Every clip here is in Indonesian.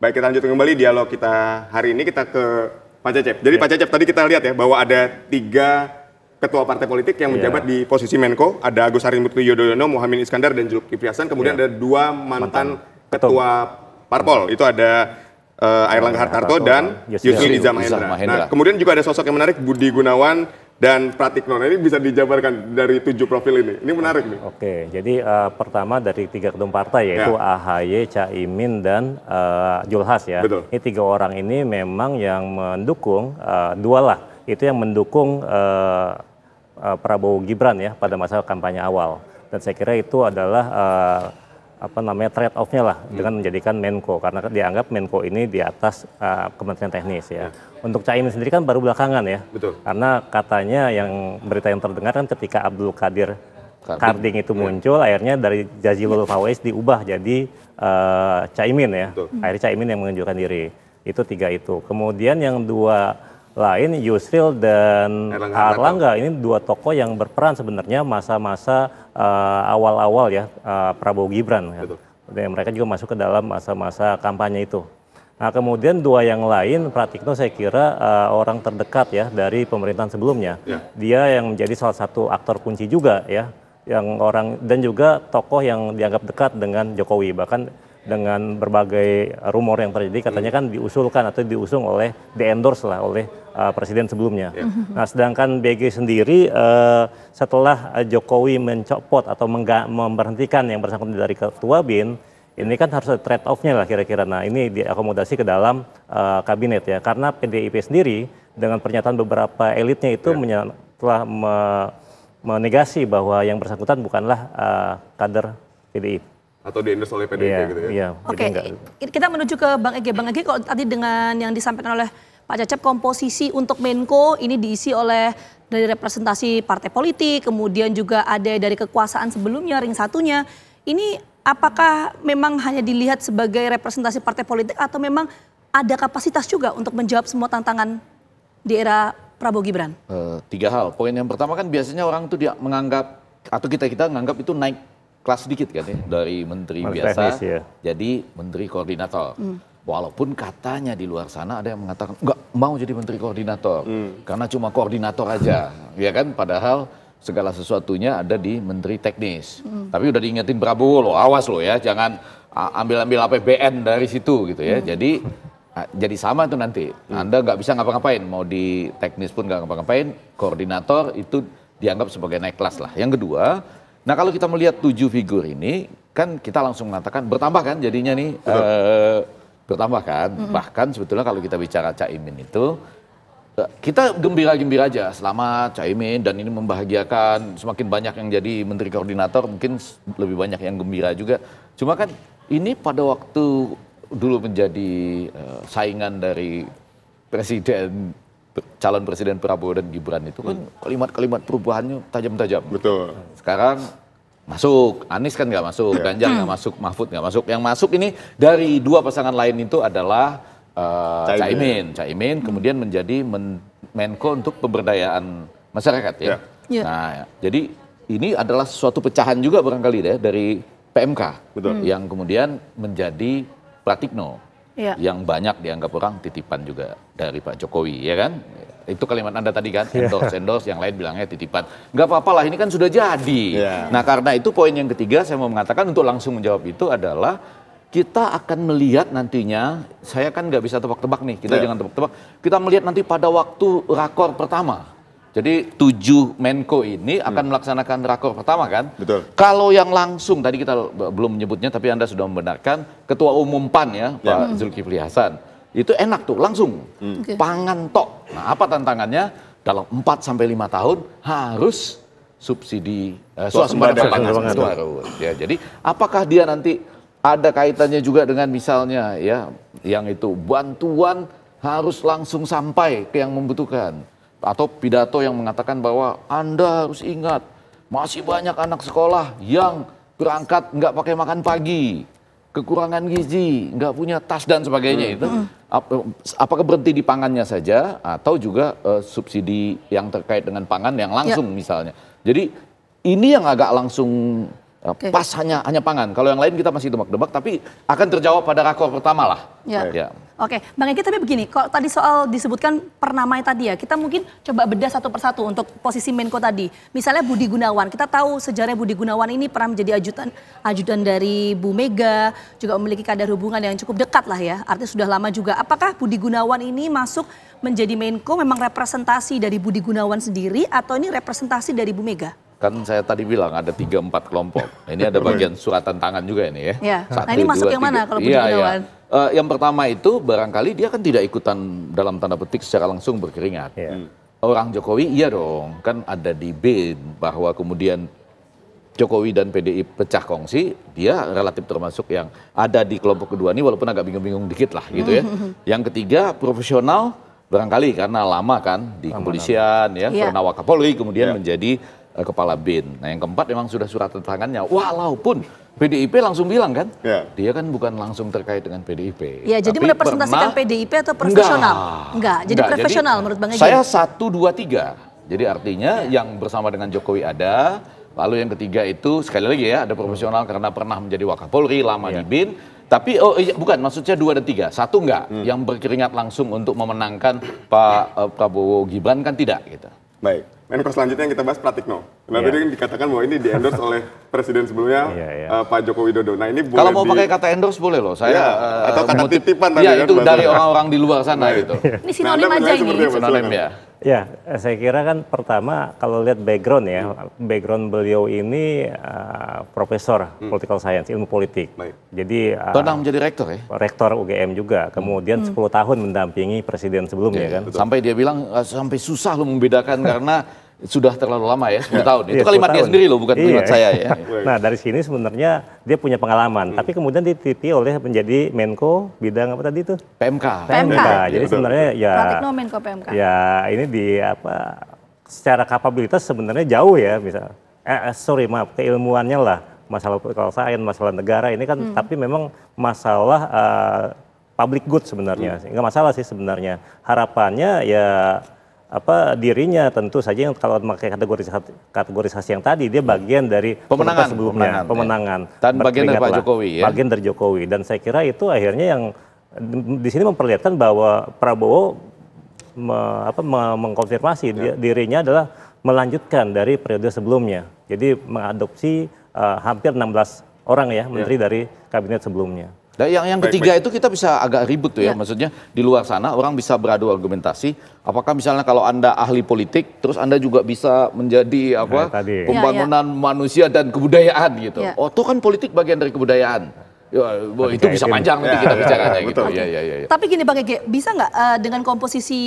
Baik, kita lanjut kembali dialog kita hari ini kita ke Pak Cecep. Jadi ya. Pak Cecep tadi kita lihat ya bahwa ada tiga ketua partai politik yang ya. menjabat ya. di posisi Menko, ada Agus Harimurti Yudhoyono, Muhammad Iskandar dan Juluk Ipliasan. Kemudian ya. ada dua mantan, mantan ketua parpol, itu ada uh, Air Langga Hartarto, dan Yusri Iza Mahendra. Nah, kemudian juga ada sosok yang menarik Budi Gunawan dan Pratikno. Nah, ini bisa dijabarkan dari tujuh profil ini. Ini menarik nih. Oke, jadi uh, pertama dari tiga ketum partai yaitu ya. AHY, Caimin dan uh, Julhas ya. Betul. Ini tiga orang ini memang yang mendukung uh, dua lah. Itu yang mendukung uh, uh, Prabowo Gibran ya pada masa kampanye awal. Dan saya kira itu adalah uh, apa namanya trade off-nya lah hmm. dengan menjadikan Menko karena dianggap Menko ini di atas uh, Kementerian Teknis ya. Hmm. Untuk Caimin sendiri kan baru belakangan ya. Betul. Karena katanya yang berita yang terdengar kan ketika Abdul Kadir Karding itu hmm. muncul akhirnya dari Jazilul Fawais diubah jadi uh, Caimin ya. Betul. Akhirnya Caimin yang menunjukkan diri. Itu tiga itu. Kemudian yang dua lain Yusril dan Erlangga, ini dua tokoh yang berperan sebenarnya masa-masa uh, awal-awal ya uh, Prabowo Gibran kan. Dan mereka juga masuk ke dalam masa-masa kampanye itu. Nah, kemudian dua yang lain, Pratikno saya kira uh, orang terdekat ya dari pemerintahan sebelumnya. Ya. Dia yang menjadi salah satu aktor kunci juga ya, yang orang dan juga tokoh yang dianggap dekat dengan Jokowi. Bahkan dengan berbagai rumor yang terjadi katanya kan diusulkan atau diusung oleh endorse lah oleh uh, presiden sebelumnya. Yeah. Nah, sedangkan BG sendiri uh, setelah uh, Jokowi mencopot atau memberhentikan yang bersangkutan dari ketua BIN, ini kan harus ada trade off-nya lah kira-kira. Nah, ini diakomodasi ke dalam uh, kabinet ya karena PDIP sendiri dengan pernyataan beberapa elitnya itu yeah. Iya. telah me menegasi bahwa yang bersangkutan bukanlah uh, kader PDIP atau di endorse oleh PDIP yeah, gitu ya. Yeah, Oke, okay. kita menuju ke Bang Ege. Bang Ege kalau tadi dengan yang disampaikan oleh Pak Cecep komposisi untuk Menko ini diisi oleh dari representasi partai politik, kemudian juga ada dari kekuasaan sebelumnya ring satunya. Ini apakah memang hanya dilihat sebagai representasi partai politik atau memang ada kapasitas juga untuk menjawab semua tantangan di era Prabowo Gibran? Uh, tiga hal. Poin yang pertama kan biasanya orang tuh dia menganggap atau kita kita menganggap itu naik kelas sedikit kan ya dari menteri Mas biasa teknis, ya. jadi menteri koordinator. Hmm. Walaupun katanya di luar sana ada yang mengatakan nggak mau jadi menteri koordinator hmm. karena cuma koordinator aja, hmm. ya kan? Padahal segala sesuatunya ada di menteri teknis. Hmm. Tapi udah diingetin Prabowo loh, awas loh ya, jangan ambil-ambil APBN dari situ gitu ya. Hmm. Jadi jadi sama itu nanti. Hmm. Anda nggak bisa ngapa-ngapain, mau di teknis pun nggak ngapa-ngapain. Koordinator itu dianggap sebagai naik kelas lah. Yang kedua, Nah kalau kita melihat tujuh figur ini, kan kita langsung mengatakan bertambah kan jadinya nih uh, bertambah kan. Mm-hmm. Bahkan sebetulnya kalau kita bicara caimin itu eh, kita gembira-gembira aja selamat caimin dan ini membahagiakan semakin banyak yang jadi menteri koordinator mungkin lebih banyak yang gembira juga. Cuma kan ini pada waktu dulu menjadi uh, saingan dari presiden calon presiden Prabowo dan Gibran itu kan kalimat-kalimat perubahannya tajam-tajam. Betul. Sekarang masuk, Anies kan nggak masuk, yeah. Ganjar nggak hmm. masuk, Mahfud nggak masuk. Yang masuk ini dari dua pasangan lain itu adalah uh, Caimin. Caimin, kemudian menjadi men Menko untuk pemberdayaan masyarakat ya. Yeah. Yeah. Nah, jadi ini adalah suatu pecahan juga barangkali deh ya, dari PMK Betul. yang kemudian menjadi Pratikno ya. yang banyak dianggap orang titipan juga dari Pak Jokowi, ya kan? Itu kalimat Anda tadi kan, iya. endorse, endorse, yang lain bilangnya titipan. Nggak apa-apa lah, ini kan sudah jadi. Yeah. Nah karena itu poin yang ketiga saya mau mengatakan untuk langsung menjawab itu adalah kita akan melihat nantinya, saya kan nggak bisa tebak-tebak nih, kita yeah. jangan tebak-tebak, kita melihat nanti pada waktu rakor pertama, jadi tujuh Menko ini akan hmm. melaksanakan rakor pertama kan? Betul. Kalau yang langsung tadi kita belum menyebutnya tapi Anda sudah membenarkan Ketua Umum PAN ya, ya, Pak Zulkifli Hasan. Itu enak tuh langsung. Hmm. Pangan tok. Nah, apa tantangannya? Dalam 4 sampai lima tahun harus subsidi eh, swasembada pangan harus. Ya, jadi apakah dia nanti ada kaitannya juga dengan misalnya ya yang itu bantuan harus langsung sampai ke yang membutuhkan atau pidato yang mengatakan bahwa Anda harus ingat masih banyak anak sekolah yang berangkat nggak pakai makan pagi, kekurangan gizi, nggak punya tas dan sebagainya hmm. itu. Ap apakah berhenti di pangannya saja atau juga uh, subsidi yang terkait dengan pangan yang langsung ya. misalnya. Jadi ini yang agak langsung eh, okay. pas hanya hanya pangan. Kalau yang lain kita masih debak-debak tapi akan terjawab pada rakor pertama lah. Ya. ya. Oke, Bang Eki tapi begini, kalau tadi soal disebutkan pernamai tadi ya, kita mungkin coba bedah satu persatu untuk posisi Menko tadi. Misalnya Budi Gunawan, kita tahu sejarah Budi Gunawan ini pernah menjadi ajudan ajudan dari Bu Mega, juga memiliki kadar hubungan yang cukup dekat lah ya, artinya sudah lama juga. Apakah Budi Gunawan ini masuk menjadi Menko memang representasi dari Budi Gunawan sendiri atau ini representasi dari Bu Mega? kan saya tadi bilang ada tiga empat kelompok. Nah, ini ada bagian suratan tangan juga ini ya. ya. Satu, nah ini masuk dua, yang tiga. mana kalau Budi ya, Gunawan? Ya uh, yang pertama itu barangkali dia kan tidak ikutan dalam tanda petik secara langsung berkeringat. Yeah. Hmm. Orang Jokowi iya dong, kan ada di B bahwa kemudian Jokowi dan PDI pecah kongsi, dia relatif termasuk yang ada di kelompok kedua ini walaupun agak bingung-bingung dikit lah gitu ya. Yang ketiga profesional barangkali karena lama kan di kepolisian ya, ya. pernah Wakapolri kemudian ya. menjadi uh, kepala BIN. Nah yang keempat memang sudah surat tantangannya. Walaupun PDIP langsung bilang kan, ya. dia kan bukan langsung terkait dengan PDIP. Ya, jadi merepresentasikan PDIP atau profesional? Enggak, enggak. jadi enggak. profesional jadi, menurut Bang Egy. Saya satu dua tiga. Jadi artinya ya. yang bersama dengan Jokowi ada, lalu yang ketiga itu sekali lagi ya ada profesional karena pernah menjadi Wakapolri lama ya. di BIN. Tapi oh iya, bukan maksudnya dua dan tiga, satu enggak hmm. yang berkeringat langsung untuk memenangkan Pak uh, Prabowo Gibran kan tidak gitu. Baik. Menko selanjutnya yang kita bahas Pratikno. Nah, yeah. ini kan dikatakan bahwa ini di oleh presiden sebelumnya yeah, yeah. Uh, Pak Joko Widodo. Nah ini kalau mau di... pakai kata endorse boleh loh. Saya yeah. uh, atau eh, kata titipan iya, tadi ya, itu dari orang-orang di luar sana nah, iya. gitu. Nah, ini sinonim aja ini. Sinonim ya. Ya, saya kira kan pertama kalau lihat background ya, hmm. background beliau ini uh, profesor hmm. political science, ilmu politik. Baik. Jadi uh, pernah eh, menjadi rektor ya? Rektor UGM juga. Hmm. Kemudian hmm. 10 tahun mendampingi presiden sebelumnya ya, kan. Betul. Sampai dia bilang eh, sampai susah lo membedakan karena sudah terlalu lama ya, 10 iya. tahun. Itu kalimat iya, kalimatnya sendiri loh, bukan kalimat iya. saya ya. nah, dari sini sebenarnya dia punya pengalaman, hmm. tapi kemudian dititipi oleh menjadi Menko bidang apa tadi itu? PMK. PMK. PMK. Jadi ya, sebenarnya ya Pratikno Menko PMK. Ya, ini di apa secara kapabilitas sebenarnya jauh ya, bisa eh, eh, sorry, maaf, keilmuannya lah masalah political masalah negara ini kan hmm. tapi memang masalah uh, public good sebenarnya. Hmm. masalah sih sebenarnya. Harapannya ya apa dirinya tentu saja yang kalau memakai kategori kategorisasi yang tadi dia bagian dari pemenangan sebelumnya pemenangan, ya. pemenangan. Ya. dan bagian dari Pak Jokowi ya bagian dari Jokowi dan saya kira itu akhirnya yang di sini memperlihatkan bahwa Prabowo me, apa, me, mengkonfirmasi ya. dirinya adalah melanjutkan dari periode sebelumnya jadi mengadopsi uh, hampir 16 orang ya, ya menteri dari kabinet sebelumnya dan yang yang baik, ketiga baik. itu kita bisa agak ribut tuh ya. ya, maksudnya di luar sana orang bisa beradu argumentasi. Apakah misalnya kalau anda ahli politik, terus anda juga bisa menjadi apa nah, tadi. pembangunan ya, ya. manusia dan kebudayaan gitu. Ya. Oh, itu kan politik bagian dari kebudayaan. Ya, itu bisa panjang nanti kita gitu. ya, bicaranya ya, gitu. Okay. ya, ya, ya. Tapi gini Bang Ege, bisa nggak uh, dengan komposisi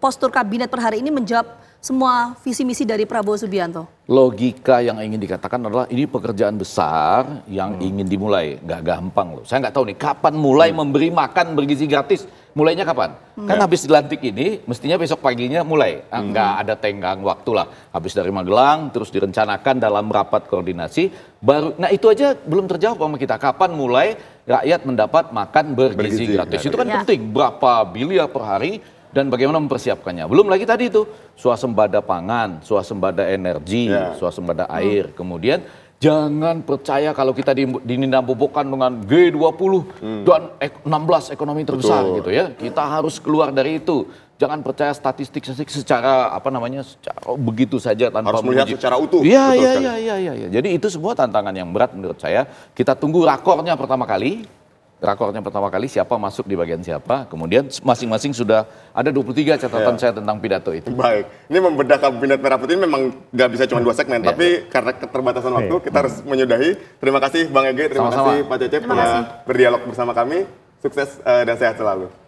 postur kabinet per hari ini menjawab semua visi misi dari Prabowo Subianto? Logika yang ingin dikatakan adalah ini pekerjaan besar yang hmm. ingin dimulai, nggak gampang loh. Saya nggak tahu nih kapan mulai hmm. memberi makan bergizi gratis. Mulainya kapan? Hmm. Kan ya. habis dilantik ini, mestinya besok paginya mulai. Ah, hmm. Nggak hmm. ada tenggang waktu lah. Habis dari Magelang, terus direncanakan dalam rapat koordinasi. Baru, nah itu aja belum terjawab sama kita. Kapan mulai rakyat mendapat makan bergizi, bergizi gratis? Ya. Itu kan ya. penting. Berapa biliar per hari? dan bagaimana mempersiapkannya. Belum lagi tadi itu suasembada pangan, suasembada energi, yeah. suasembada hmm. air. Hmm. Kemudian jangan percaya kalau kita dininam bobokan dengan G20 hmm. dan 16 ekonomi terbesar Betul. gitu ya. Kita harus keluar dari itu. Jangan percaya statistik secara apa namanya secara begitu saja tanpa harus melihat secara utuh. Iya iya, iya iya iya iya. Ya. Jadi itu semua tantangan yang berat menurut saya. Kita tunggu rakornya pertama kali rakornya pertama kali siapa masuk di bagian siapa, kemudian masing-masing sudah ada 23 catatan ya. saya tentang pidato itu. Baik, ini membedah kabinet merah putih memang nggak bisa cuma dua segmen, ya. tapi karena keterbatasan waktu iya. kita harus hmm. menyudahi. Terima kasih Bang Ege, terima Sama -sama. kasih Pak Cecep sudah berdialog bersama kami. Sukses uh, dan sehat selalu.